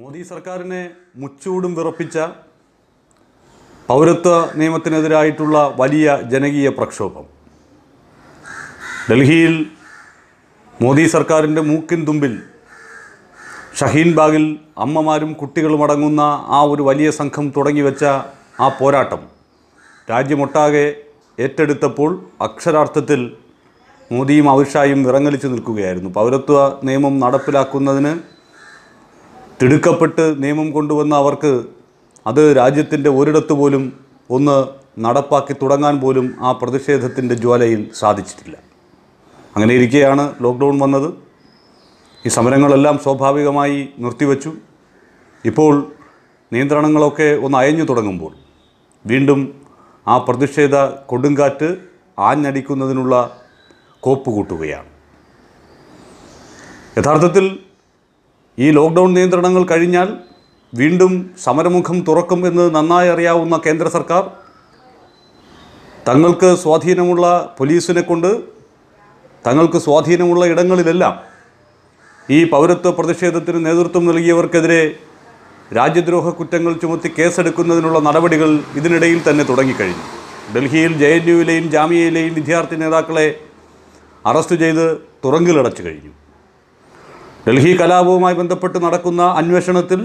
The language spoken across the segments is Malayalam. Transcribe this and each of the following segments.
മോദി സർക്കാരിനെ മുച്ചൂടും വിറപ്പിച്ച പൗരത്വ നിയമത്തിനെതിരായിട്ടുള്ള വലിയ ജനകീയ പ്രക്ഷോഭം ഡൽഹിയിൽ മോദി സർക്കാരിൻ്റെ മൂക്കിൻ തുമ്പിൽ ഷഹീൻ ബാഗിൽ അമ്മമാരും കുട്ടികളും അടങ്ങുന്ന ആ ഒരു വലിയ സംഘം തുടങ്ങിവെച്ച ആ പോരാട്ടം രാജ്യമൊട്ടാകെ ഏറ്റെടുത്തപ്പോൾ അക്ഷരാർത്ഥത്തിൽ മോദിയും അമിത്ഷായും വിറങ്ങലിച്ചു നിൽക്കുകയായിരുന്നു പൗരത്വ നിയമം നടപ്പിലാക്കുന്നതിന് തിടുക്കപ്പെട്ട് നിയമം കൊണ്ടുവന്ന അവർക്ക് അത് രാജ്യത്തിൻ്റെ ഒരിടത്ത് പോലും ഒന്ന് നടപ്പാക്കി തുടങ്ങാൻ പോലും ആ പ്രതിഷേധത്തിൻ്റെ ജ്വാലയിൽ സാധിച്ചിട്ടില്ല അങ്ങനെ ഇരിക്കെയാണ് ലോക്ക്ഡൗൺ വന്നത് ഈ സമരങ്ങളെല്ലാം സ്വാഭാവികമായി നിർത്തിവെച്ചു ഇപ്പോൾ നിയന്ത്രണങ്ങളൊക്കെ ഒന്ന് അയഞ്ഞു തുടങ്ങുമ്പോൾ വീണ്ടും ആ പ്രതിഷേധ കൊടുങ്കാറ്റ് ആഞ്ഞടിക്കുന്നതിനുള്ള കോപ്പ് കൂട്ടുകയാണ് യഥാർത്ഥത്തിൽ ഈ ലോക്ക്ഡൗൺ നിയന്ത്രണങ്ങൾ കഴിഞ്ഞാൽ വീണ്ടും സമരമുഖം തുറക്കും എന്ന് നന്നായി അറിയാവുന്ന കേന്ദ്ര സർക്കാർ തങ്ങൾക്ക് സ്വാധീനമുള്ള പോലീസിനെ കൊണ്ട് തങ്ങൾക്ക് സ്വാധീനമുള്ള ഇടങ്ങളിലെല്ലാം ഈ പൗരത്വ പ്രതിഷേധത്തിന് നേതൃത്വം നൽകിയവർക്കെതിരെ രാജ്യദ്രോഹ കുറ്റങ്ങൾ ചുമത്തി കേസെടുക്കുന്നതിനുള്ള നടപടികൾ ഇതിനിടയിൽ തന്നെ തുടങ്ങിക്കഴിഞ്ഞു ഡൽഹിയിൽ ജെ എൻ യുയിലെയും ജാമ്യയിലെയും വിദ്യാർത്ഥി നേതാക്കളെ അറസ്റ്റ് ചെയ്ത് തുറങ്കിലടച്ചു കഴിഞ്ഞു ഡൽഹി കലാപവുമായി ബന്ധപ്പെട്ട് നടക്കുന്ന അന്വേഷണത്തിൽ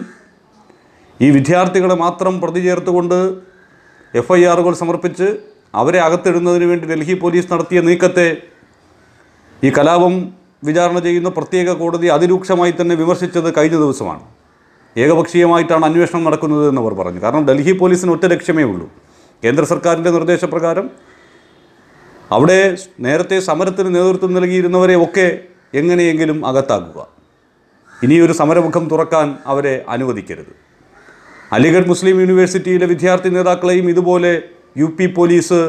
ഈ വിദ്യാർത്ഥികളെ മാത്രം പ്രതി ചേർത്തുകൊണ്ട് എഫ് ഐ ആറുകൾ സമർപ്പിച്ച് അവരെ അകത്തിടുന്നതിന് വേണ്ടി ഡൽഹി പോലീസ് നടത്തിയ നീക്കത്തെ ഈ കലാപം വിചാരണ ചെയ്യുന്ന പ്രത്യേക കോടതി അതിരൂക്ഷമായി തന്നെ വിമർശിച്ചത് കഴിഞ്ഞ ദിവസമാണ് ഏകപക്ഷീയമായിട്ടാണ് അന്വേഷണം നടക്കുന്നത് എന്ന് അവർ പറഞ്ഞു കാരണം ഡൽഹി പോലീസിന് ഒറ്റ ലക്ഷ്യമേ ഉള്ളൂ കേന്ദ്ര സർക്കാരിൻ്റെ നിർദ്ദേശപ്രകാരം അവിടെ നേരത്തെ സമരത്തിന് നേതൃത്വം നൽകിയിരുന്നവരെ ഒക്കെ എങ്ങനെയെങ്കിലും അകത്താക്കുക ഇനിയൊരു സമരമുഖം തുറക്കാൻ അവരെ അനുവദിക്കരുത് അലിഗഡ് മുസ്ലിം യൂണിവേഴ്സിറ്റിയിലെ വിദ്യാർത്ഥി നേതാക്കളെയും ഇതുപോലെ യു പി പോലീസ്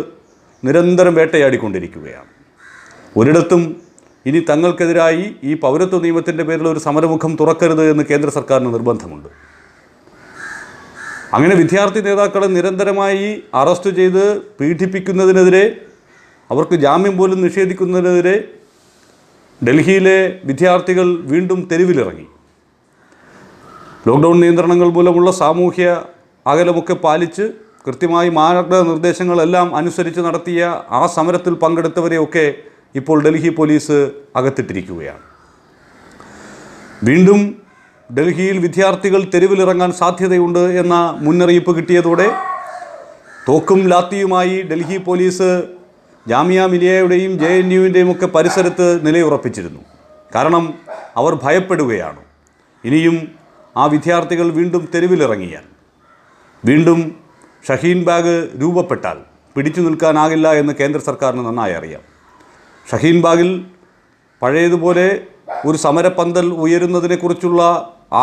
നിരന്തരം വേട്ടയാടിക്കൊണ്ടിരിക്കുകയാണ് ഒരിടത്തും ഇനി തങ്ങൾക്കെതിരായി ഈ പൗരത്വ നിയമത്തിൻ്റെ പേരിൽ ഒരു സമരമുഖം തുറക്കരുത് എന്ന് കേന്ദ്ര സർക്കാരിന് നിർബന്ധമുണ്ട് അങ്ങനെ വിദ്യാർത്ഥി നേതാക്കളെ നിരന്തരമായി അറസ്റ്റ് ചെയ്ത് പീഡിപ്പിക്കുന്നതിനെതിരെ അവർക്ക് ജാമ്യം പോലും നിഷേധിക്കുന്നതിനെതിരെ ഡൽഹിയിലെ വിദ്യാർത്ഥികൾ വീണ്ടും തെരുവിലിറങ്ങി ലോക്ക്ഡൗൺ നിയന്ത്രണങ്ങൾ മൂലമുള്ള സാമൂഹ്യ അകലമൊക്കെ പാലിച്ച് കൃത്യമായി മാർഗനിർദ്ദേശങ്ങളെല്ലാം അനുസരിച്ച് നടത്തിയ ആ സമരത്തിൽ പങ്കെടുത്തവരെയൊക്കെ ഇപ്പോൾ ഡൽഹി പോലീസ് അകത്തിട്ടിരിക്കുകയാണ് വീണ്ടും ഡൽഹിയിൽ വിദ്യാർത്ഥികൾ തെരുവിലിറങ്ങാൻ സാധ്യതയുണ്ട് എന്ന മുന്നറിയിപ്പ് കിട്ടിയതോടെ തോക്കും ലാത്തിയുമായി ഡൽഹി പോലീസ് ജാമിയ മിലിയയുടെയും ജെ എൻ യുവിൻ്റെയും ഒക്കെ പരിസരത്ത് നിലയുറപ്പിച്ചിരുന്നു കാരണം അവർ ഭയപ്പെടുകയാണ് ഇനിയും ആ വിദ്യാർത്ഥികൾ വീണ്ടും തെരുവിലിറങ്ങിയാൽ വീണ്ടും ഷഹീൻ ബാഗ് രൂപപ്പെട്ടാൽ പിടിച്ചു നിൽക്കാനാകില്ല എന്ന് കേന്ദ്ര സർക്കാരിന് നന്നായി അറിയാം ഷഹീൻ ബാഗിൽ പഴയതുപോലെ ഒരു സമരപ്പന്തൽ ഉയരുന്നതിനെക്കുറിച്ചുള്ള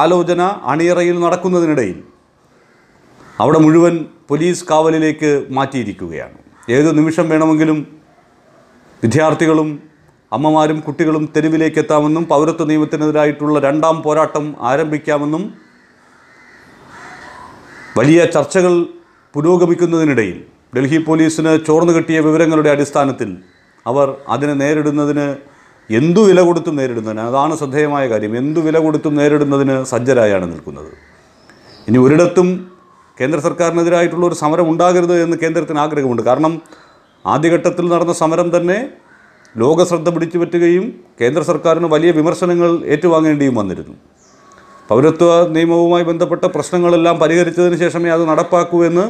ആലോചന അണിയറയിൽ നടക്കുന്നതിനിടയിൽ അവിടെ മുഴുവൻ പോലീസ് കാവലിലേക്ക് മാറ്റിയിരിക്കുകയാണ് ഏത് നിമിഷം വേണമെങ്കിലും വിദ്യാർത്ഥികളും അമ്മമാരും കുട്ടികളും തെരുവിലേക്ക് എത്താമെന്നും പൗരത്വ നിയമത്തിനെതിരായിട്ടുള്ള രണ്ടാം പോരാട്ടം ആരംഭിക്കാമെന്നും വലിയ ചർച്ചകൾ പുരോഗമിക്കുന്നതിനിടയിൽ ഡൽഹി പോലീസിന് ചോർന്നു കിട്ടിയ വിവരങ്ങളുടെ അടിസ്ഥാനത്തിൽ അവർ അതിനെ നേരിടുന്നതിന് എന്തു വില കൊടുത്തും നേരിടുന്നതിന് അതാണ് ശ്രദ്ധേയമായ കാര്യം എന്തു വില കൊടുത്തും നേരിടുന്നതിന് സജ്ജരായാണ് നിൽക്കുന്നത് ഇനി ഒരിടത്തും കേന്ദ്ര സർക്കാരിനെതിരായിട്ടുള്ള ഒരു സമരം ഉണ്ടാകരുത് എന്ന് കേന്ദ്രത്തിന് ആഗ്രഹമുണ്ട് കാരണം ആദ്യഘട്ടത്തിൽ നടന്ന സമരം തന്നെ ലോകശ്രദ്ധ പറ്റുകയും കേന്ദ്ര സർക്കാരിന് വലിയ വിമർശനങ്ങൾ ഏറ്റുവാങ്ങേണ്ടിയും വന്നിരുന്നു പൗരത്വ നിയമവുമായി ബന്ധപ്പെട്ട പ്രശ്നങ്ങളെല്ലാം പരിഹരിച്ചതിന് ശേഷമേ അത് നടപ്പാക്കൂ എന്ന്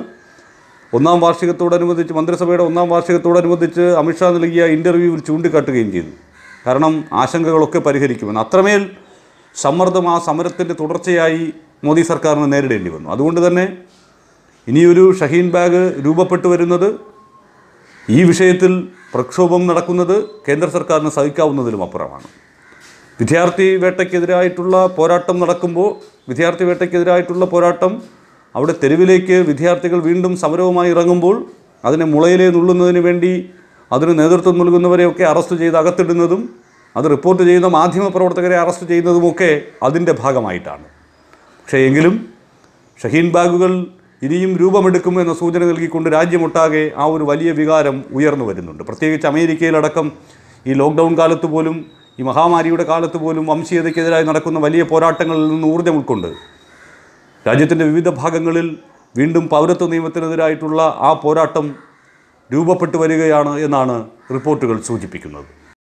ഒന്നാം വാർഷികത്തോടനുബന്ധിച്ച് മന്ത്രിസഭയുടെ ഒന്നാം വാർഷികത്തോടനുബന്ധിച്ച് അമിത്ഷാ നൽകിയ ഇൻ്റർവ്യൂവിൽ ചൂണ്ടിക്കാട്ടുകയും ചെയ്തു കാരണം ആശങ്കകളൊക്കെ പരിഹരിക്കുമെന്ന് അത്രമേൽ സമ്മർദ്ദം ആ സമരത്തിൻ്റെ തുടർച്ചയായി മോദി സർക്കാരിന് നേരിടേണ്ടി വന്നു അതുകൊണ്ട് തന്നെ ഇനിയൊരു ഷഹീൻ ബാഗ് രൂപപ്പെട്ടു വരുന്നത് ഈ വിഷയത്തിൽ പ്രക്ഷോഭം നടക്കുന്നത് കേന്ദ്ര സർക്കാരിന് സഹിക്കാവുന്നതിലും അപ്പുറമാണ് വിദ്യാർത്ഥി വേട്ടയ്ക്കെതിരായിട്ടുള്ള പോരാട്ടം നടക്കുമ്പോൾ വിദ്യാർത്ഥി വേട്ടയ്ക്കെതിരായിട്ടുള്ള പോരാട്ടം അവിടെ തെരുവിലേക്ക് വിദ്യാർത്ഥികൾ വീണ്ടും സമരവുമായി ഇറങ്ങുമ്പോൾ അതിനെ മുളയിലേ നുള്ളുന്നതിന് വേണ്ടി അതിന് നേതൃത്വം നൽകുന്നവരെയൊക്കെ അറസ്റ്റ് ചെയ്ത് അകത്തിടുന്നതും അത് റിപ്പോർട്ട് ചെയ്യുന്ന മാധ്യമപ്രവർത്തകരെ അറസ്റ്റ് ചെയ്യുന്നതുമൊക്കെ അതിൻ്റെ ഭാഗമായിട്ടാണ് പക്ഷേ എങ്കിലും ഷഹീൻ ബാഗുകൾ ഇനിയും രൂപമെടുക്കും എന്ന സൂചന നൽകിക്കൊണ്ട് രാജ്യമൊട്ടാകെ ആ ഒരു വലിയ വികാരം ഉയർന്നു വരുന്നുണ്ട് പ്രത്യേകിച്ച് അമേരിക്കയിലടക്കം ഈ ലോക്ക്ഡൗൺ കാലത്ത് പോലും ഈ മഹാമാരിയുടെ കാലത്ത് പോലും വംശീയതയ്ക്കെതിരായി നടക്കുന്ന വലിയ പോരാട്ടങ്ങളിൽ നിന്ന് ഊർജ്ജം ഉൾക്കൊണ്ട് രാജ്യത്തിൻ്റെ വിവിധ ഭാഗങ്ങളിൽ വീണ്ടും പൗരത്വ നിയമത്തിനെതിരായിട്ടുള്ള ആ പോരാട്ടം രൂപപ്പെട്ടു വരികയാണ് എന്നാണ് റിപ്പോർട്ടുകൾ സൂചിപ്പിക്കുന്നത്